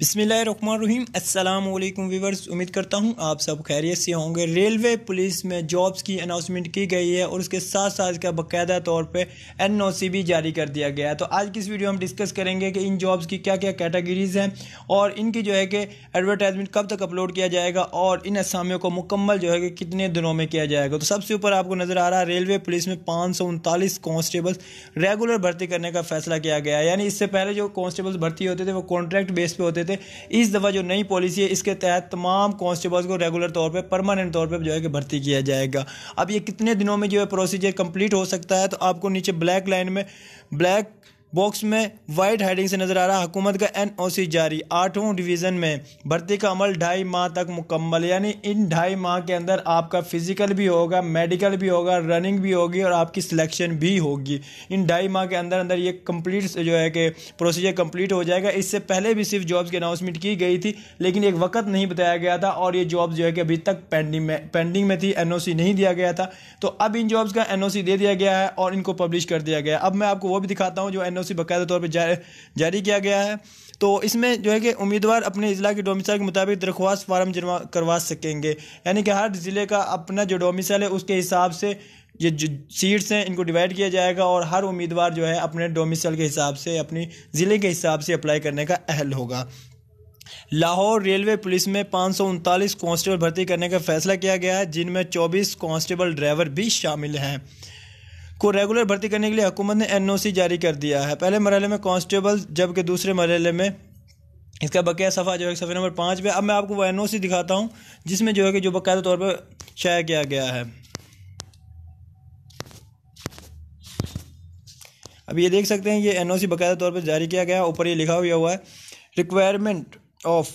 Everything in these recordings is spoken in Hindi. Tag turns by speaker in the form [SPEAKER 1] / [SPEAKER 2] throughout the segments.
[SPEAKER 1] बिसमीम अल्लाम वीवर्स उम्मीद करता हूँ आप सब खैरियत से होंगे रेलवे पुलिस में जॉब्स की अनाउंसमेंट की गई है और उसके साथ साथ का बाकायदा तौर पे एन ओ सी भी जारी कर दिया गया है तो आज की इस वीडियो हम डिस्कस करेंगे कि इन जॉब्स की क्या क्या कैटेगरीज़ हैं और इनकी जो है कि एडवर्टाइजमेंट कब तक अपलोड किया जाएगा और इन असामियों को मुकम्मल जो है कि कितने दिनों में किया जाएगा तो सबसे ऊपर आपको नज़र आ रहा है रेलवे पुलिस में पाँच सौ उनतालीस कॉन्स्टेबल्स रेगुलर भर्ती करने का फैसला किया गया यानी इससे पहले जो कॉन्स्टेबल्स भर्ती होते थे वो कॉन्ट्रैक्ट बेस पर होते थे इस दफ़ा जो नई पॉलिसी है इसके तहत तमाम कॉन्स्टेबल्स को रेगुलर तौर पर परमानेंट तौर पर जो है कि भर्ती किया जाएगा अब ये कितने दिनों में जो है प्रोसीजर कंप्लीट हो सकता है तो आपको नीचे ब्लैक लाइन में ब्लैक बॉक्स में वाइट हेडिंग से नजर आ रहा हुकूमत का एनओसी जारी आठों डिवीज़न में भर्ती का अमल ढाई माह तक मुकम्मल यानी इन ढाई माह के अंदर आपका फिजिकल भी होगा मेडिकल भी होगा रनिंग भी होगी और आपकी सिलेक्शन भी होगी इन ढाई माह के अंदर अंदर ये कंप्लीट जो है कि प्रोसीजर कंप्लीट हो जाएगा इससे पहले भी सिर्फ जॉब्स की अनाउंसमेंट की गई थी लेकिन एक वक्त नहीं बताया गया था और ये जॉब जो है कि अभी तक पेंडिंग में पेंडिंग में थी एन नहीं दिया गया था तो अब इन जॉब्स का एन दे दिया गया है और इनको पब्लिश कर दिया गया अब मैं आपको वो भी दिखाता हूँ जो एन उसे बाकायदा तौर पर जारी किया गया है तो इसमें जो है कि उम्मीदवार अपने ज़िला के डोमिसाइल के मुताबिक दरख्वास्त फार्म जमा करवा सकेंगे यानी कि हर ज़िले का अपना जो डोमिसाइल है उसके हिसाब से ये जो सीट्स हैं इनको डिवाइड किया जाएगा और हर उम्मीदवार जो है अपने डोमिसाइल के हिसाब से अपनी ज़िले के हिसाब से अप्लाई करने का अहल होगा लाहौर रेलवे पुलिस में पाँच कांस्टेबल भर्ती करने का फैसला किया गया है जिनमें चौबीस कांस्टेबल ड्राइवर भी शामिल हैं को रेगुलर भर्ती करने के लिए हुकूमत ने एन जारी कर दिया है पहले मरहले में कॉन्स्टेबल जबकि दूसरे मरहले में इसका बकाया सफ़ा जो है सफ़े नंबर पाँच पे अब मैं आपको वो एन दिखाता हूँ जिसमें जो है कि जो बाकायदा तौर पर शाया किया गया है अब ये देख सकते हैं ये एन ओ सी बाकायदा तौर पर जारी किया गया है ऊपर ये लिखा हुआ हुआ है requirement of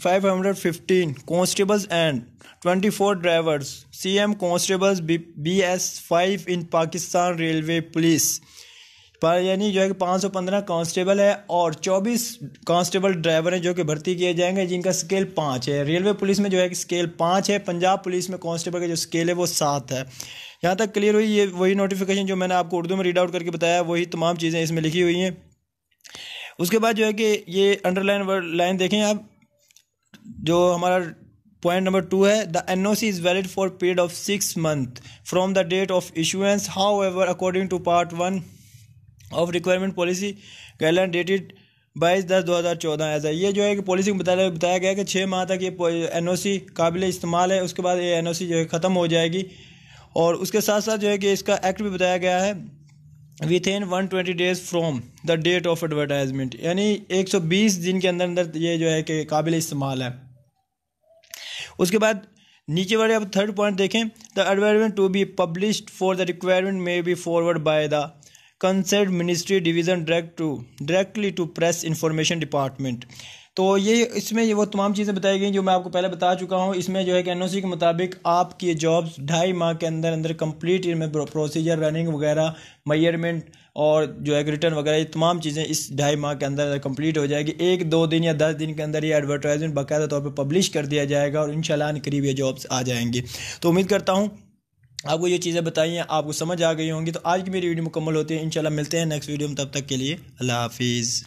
[SPEAKER 1] 515 constables and 24 drivers cm constables bs 5 in Pakistan railway police पर यानी जो है कि 515 कांस्टेबल है और 24 कांस्टेबल ड्राइवर हैं जो कि भर्ती किए जाएंगे जिनका स्केल पाँच है रेलवे पुलिस में जो है कि स्केल पाँच है पंजाब पुलिस में कांस्टेबल का जो स्केल है वो सात है यहाँ तक क्लियर हुई ये वही नोटिफिकेशन जो मैंने आपको उर्दू में रीड आउट करके बताया वही तमाम चीज़ें इसमें लिखी हुई हैं उसके बाद जो है कि ये अंडरलाइन लाइन देखें आप जो हमारा पॉइंट नंबर टू है the N O C is valid for period of six month from the date of issuance however according to part one of requirement policy guideline dated बाईस दस दो हज़ार चौदह ऐसा ये जो है कि पॉलिसी में बताया बताया गया कि छः माह तक ये एन ओ सी काबिल इस्तेमाल है उसके बाद ये एन ओ सी जो है ख़त्म हो जाएगी और उसके साथ साथ जो है कि इसका एक्ट भी बताया गया है within one twenty days from the date of advertisement यानी एक सौ बीस दिन के अंदर अंदर ये जो है कि काबिल इस्तेमाल है उसके बाद नीचे वाले अब थर्ड पॉइंट देखें the advertisement to be publish for the requirement may be forward by the concerned ministry division direct to directly to press information department तो ये इसमें वो तमाम चीज़ें बताई गई जो मैं आपको पहले बता चुका हूँ इसमें जो है कि एन के मुताबिक आपकी जॉब्स ढाई माह के अंदर अंदर कंप्लीट इनमें प्रोसीजर रनिंग वगैरह मैयरमेंट और जो है रिटर्न वगैरह ये तमाम चीज़ें इस ढाई माह के अंदर कम्प्लीट हो जाएगी एक दो दिन या दस दिन के अंदर ये एडवर्टाइजमेंट बाकायदा तौर पर पब्लिश कर दिया जाएगा और इन करीब ये जॉब्स आ जाएंगी तो उम्मीद करता हूँ आपको ये चीज़ें बताई हैं आपको समझ आ गई होंगी तो आज की मेरी वीडियो मुकम्मल होती है इंशाल्लाह मिलते हैं नेक्स्ट वीडियो में तब तक के लिए अल्लाह हाफिज़